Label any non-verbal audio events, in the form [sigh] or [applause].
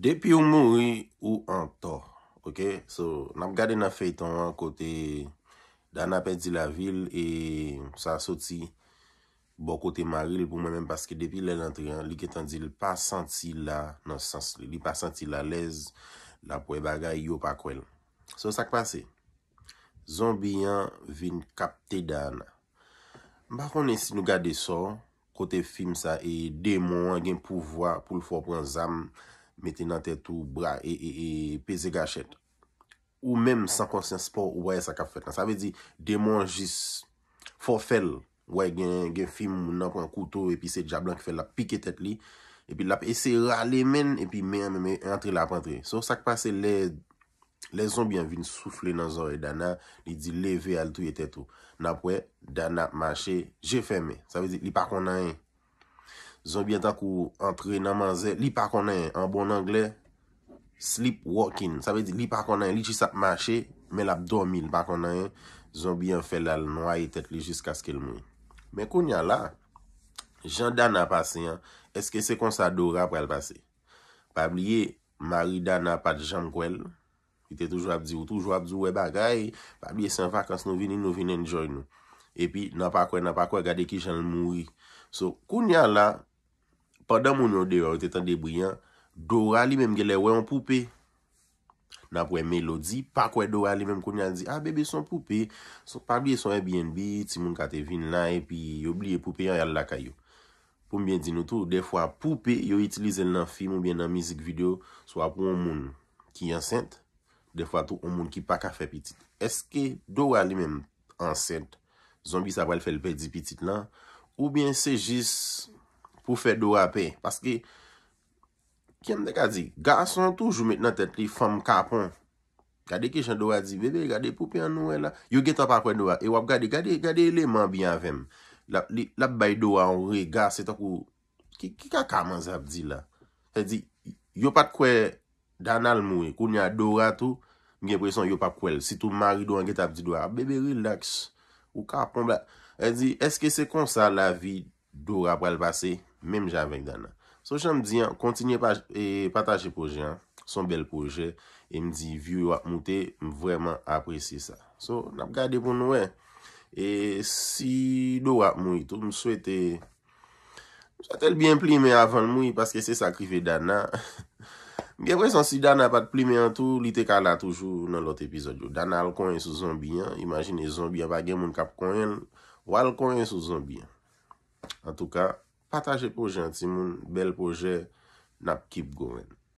Depi ou moui, ou an to. Ok, so nap gade na feyton kote dana pedi la vil e sa soti bo kote maril pou mwen men paske depi lè lantriyan li ketan di li pa santi la nan sens li, li pa santi la lez la pou e bagay yo pakwel. So sak pase, zombiyan vin kapte dana. Mpafon ensi nou gade so kote film sa e demon gen pouvoa pou l'fopran zam Mette nan tet ou bra e, e, e peze gachet. Ou menm sankonsyen sport ou baye sakap fet nan. Sa ve di, demon jis fo fel. Woy gen film nan pou an koutou epi se diya blan ki fel la pike tet li. Epi la ese rale men epi men men men entre la ap entre. So sakpa se le, le zonbyan vin soufle nan zoye dana. Li di leve al touye tet ou. Napwe, dana mache, je feme. Sa ve di, li pakon nan en. Zonbyen ta kou entre nan manze. Li pa konen, an bon angle, sleepwalking. Sa ve di, li pa konen, li chisa ap mache, men ap dormi, li pa konen, zonbyen fe lal, nou a yi tet li jiska skil moun. Men kou nyan la, jan da nan pase, eske se kon sa dora apre al pase. Pabliye, marida nan pat jan kou el, ite toujwa ap di ou, toujwa ap di ou, we bagay, pabliye se an vakans nou vini, nou vini enjoy nou. Epi, nan pa kou, nan pa kou, gade ki jan moun. So, kou nyan la, Foda moun yon deyo yote tan debriyan, Dora li menm gelè wè yon poupè. Nap wè melodi, Pak wè Dora li menm koun yon di, A ah, bebe son poupè, Son pablie son Airbnb, Ti moun kate vin la, Pi yobliye poupè yon yal lakay yo. Poum bien di nou tou, De fwa poupè yo itilize l nan film, Ou bien nan mizik video, Swa pou moun ki yon sent, De fwa tou moun ki pak a fe pitit. Eske Dora li menm ansent, Zombi sa wale felpe di pitit lan, Ou bien se jis... pou fè Dora pe, paske, kèm de kè di, gà san toujou, mèt nan tèt li, fèm kàpon, kède kè chan Dora di, bebe, gà de pou pi an nouè e la, yo gèt ap ap kwen Dora, e wap gà de, gà de, gà de lèman bi an vèm, la, la bèy Dora, an rè, gà se takou, kè kè kaman zè ap di la, kè di, yo pat kwen, danal mouè, e. koun ya Dora tou, mè gè preson yo pat kwen, si tou mari do an gèt ap di Dora, bebe Mèm jè avèk dana. So jèm diyan, kontinye patajè pojè. Son bel pojè. E mdi, viwè wak moutè, m vwèman apresye sa. So, nap gade pou nouè. E si dou wak mouy, tout m souwète. M sa tel bien plime avan mouy, paske se sakrifè dana. [laughs] M genwè san si dana pat plime an tou, li te kala toujou nan lot epizod yo. Dana al konye sou zombi. Imaginè zombi, apagè moun kap konye. Wal konye sou zombi. An tou ka, Pataje pou jantimoun, bel pouje, nap kip gomen.